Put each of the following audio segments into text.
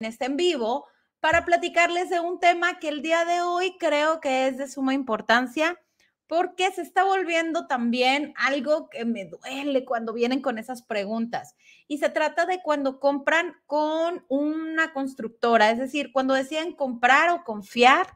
en este en vivo para platicarles de un tema que el día de hoy creo que es de suma importancia porque se está volviendo también algo que me duele cuando vienen con esas preguntas. Y se trata de cuando compran con una constructora, es decir, cuando deciden comprar o confiar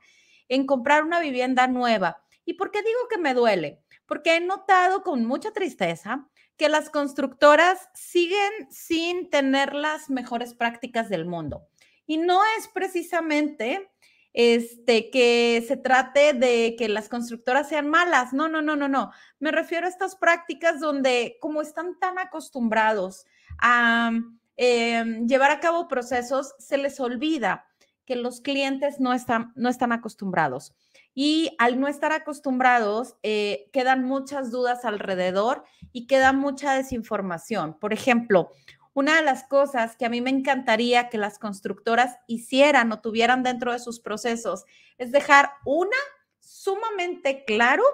en comprar una vivienda nueva. ¿Y por qué digo que me duele? Porque he notado con mucha tristeza que las constructoras siguen sin tener las mejores prácticas del mundo. Y no es precisamente este, que se trate de que las constructoras sean malas. No, no, no, no, no. Me refiero a estas prácticas donde como están tan acostumbrados a mm, em, llevar a cabo procesos, se les olvida que los clientes no están, no están acostumbrados. Y al no estar acostumbrados, eh, quedan muchas dudas alrededor y queda mucha desinformación. Por ejemplo, una de las cosas que a mí me encantaría que las constructoras hicieran o tuvieran dentro de sus procesos es dejar una sumamente claro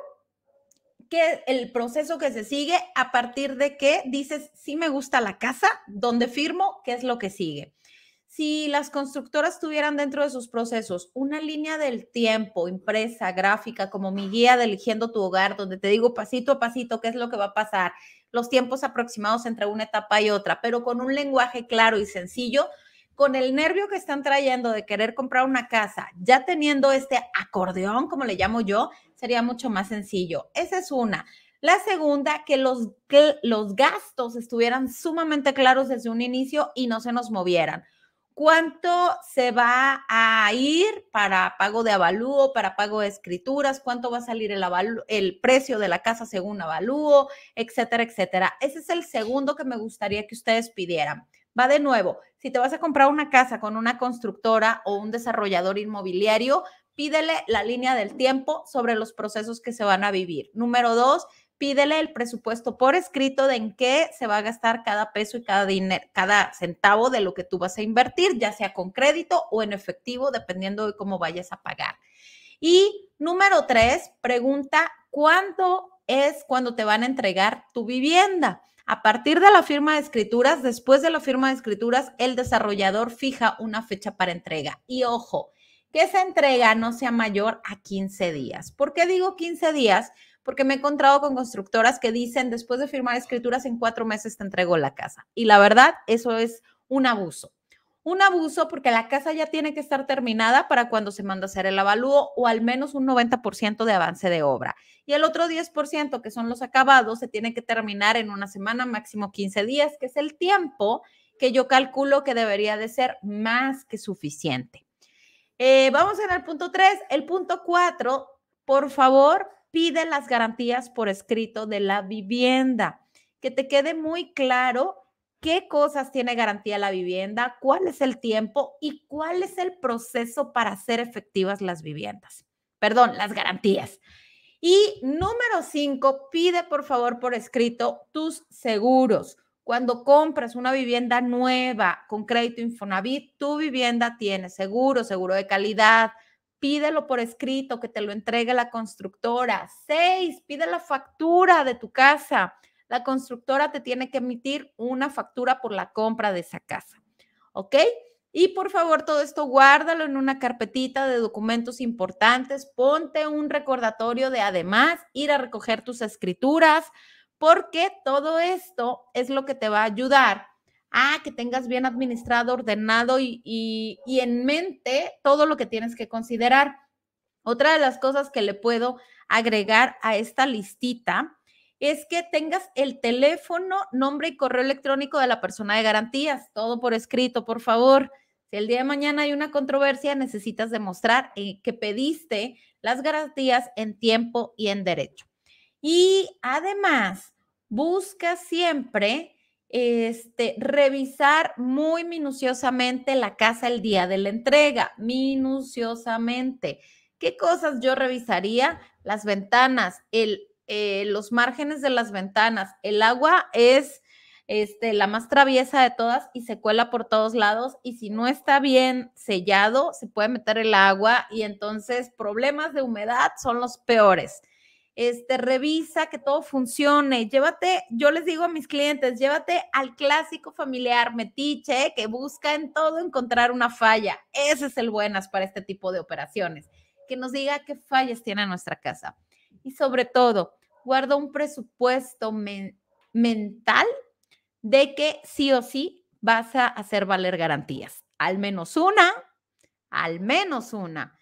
que el proceso que se sigue a partir de que dices, sí me gusta la casa, donde firmo, qué es lo que sigue. Si las constructoras tuvieran dentro de sus procesos una línea del tiempo impresa, gráfica, como mi guía de eligiendo tu hogar, donde te digo pasito a pasito qué es lo que va a pasar, los tiempos aproximados entre una etapa y otra, pero con un lenguaje claro y sencillo, con el nervio que están trayendo de querer comprar una casa, ya teniendo este acordeón, como le llamo yo, sería mucho más sencillo. Esa es una. La segunda, que los, los gastos estuvieran sumamente claros desde un inicio y no se nos movieran cuánto se va a ir para pago de avalúo, para pago de escrituras, cuánto va a salir el, precio de la casa según avalúo, etcétera, etcétera. Ese es el segundo que me gustaría que ustedes pidieran. Va de nuevo, si te vas a comprar una casa con una constructora o un desarrollador inmobiliario, pídele la línea del tiempo sobre los procesos que se van a vivir. Número dos, pídele el presupuesto por escrito de en qué se va a gastar cada peso y cada, dinero, cada centavo de lo que tú vas a invertir, ya sea con crédito o en efectivo, dependiendo de cómo vayas a pagar. Y número tres, pregunta cuándo es cuando te van a entregar tu vivienda. A partir de la firma de escrituras, después de la firma de escrituras, el desarrollador fija una fecha para entrega. Y ojo, que esa entrega no sea mayor a 15 días. ¿Por qué digo 15 días? porque me he encontrado con constructoras que dicen, después de firmar escrituras, en cuatro meses te entrego la casa. Y la verdad, eso es un abuso. Un abuso porque la casa ya tiene que estar terminada para cuando se manda a hacer el avalúo o al menos un 90% de avance de obra. Y el otro 10%, que son los acabados, se tiene que terminar en una semana, máximo 15 días, que es el tiempo que yo calculo que debería de ser más que suficiente. Eh, vamos en el punto 3. El punto 4, por favor, pide las garantías por escrito de la vivienda. Que te quede muy claro qué cosas tiene garantía la vivienda, cuál es el tiempo y cuál es el proceso para hacer efectivas las viviendas. Perdón, las garantías. Y número cinco, pide por favor por escrito tus seguros. Cuando compras una vivienda nueva con crédito Infonavit, tu vivienda tiene seguro, seguro de calidad, pídelo por escrito, que te lo entregue la constructora. Seis, pide la factura de tu casa. La constructora te tiene que emitir una factura por la compra de esa casa. ¿Ok? Y por favor, todo esto guárdalo en una carpetita de documentos importantes. Ponte un recordatorio de además ir a recoger tus escrituras, porque todo esto es lo que te va a ayudar Ah, que tengas bien administrado, ordenado y, y en mente todo lo que tienes que considerar. Otra de las cosas que le puedo agregar a esta listita es que tengas el teléfono, nombre y correo electrónico de la persona de garantías, todo por escrito, por favor. Si el día de mañana hay una controversia, necesitas demostrar eh, que pediste las garantías en tiempo y en derecho. Y además, busca siempre este, revisar muy minuciosamente la casa el día de la entrega, minuciosamente. ¿Qué cosas yo revisaría? Las ventanas, el, eh, los márgenes de las ventanas. El agua es este, la más traviesa de todas y se cuela por todos lados y si no está bien sellado, se puede meter el agua y entonces problemas de humedad son los peores este, revisa que todo funcione, llévate, yo les digo a mis clientes, llévate al clásico familiar metiche que busca en todo encontrar una falla. Ese es el buenas para este tipo de operaciones, que nos diga qué fallas tiene nuestra casa. Y sobre todo, guarda un presupuesto mental de que sí o sí vas a hacer valer garantías. Al menos una, al menos una.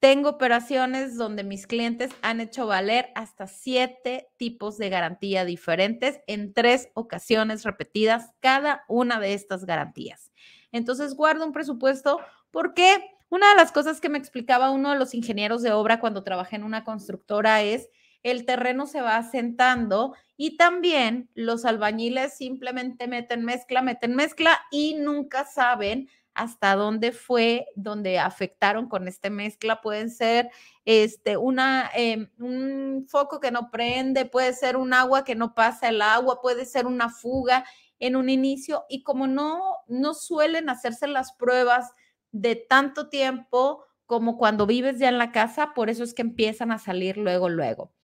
Tengo operaciones donde mis clientes han hecho valer hasta siete tipos de garantía diferentes en tres ocasiones repetidas cada una de estas garantías. Entonces guardo un presupuesto porque una de las cosas que me explicaba uno de los ingenieros de obra cuando trabajé en una constructora es el terreno se va asentando y también los albañiles simplemente meten mezcla, meten mezcla y nunca saben hasta dónde fue dónde afectaron con esta mezcla. Pueden ser este, em, un foco que no prende, puede ser un agua que no pasa el agua, puede ser una fuga en un inicio y como no, no suelen hacerse las pruebas de tanto tiempo como cuando vives ya en la casa, por eso es que empiezan a salir luego, luego.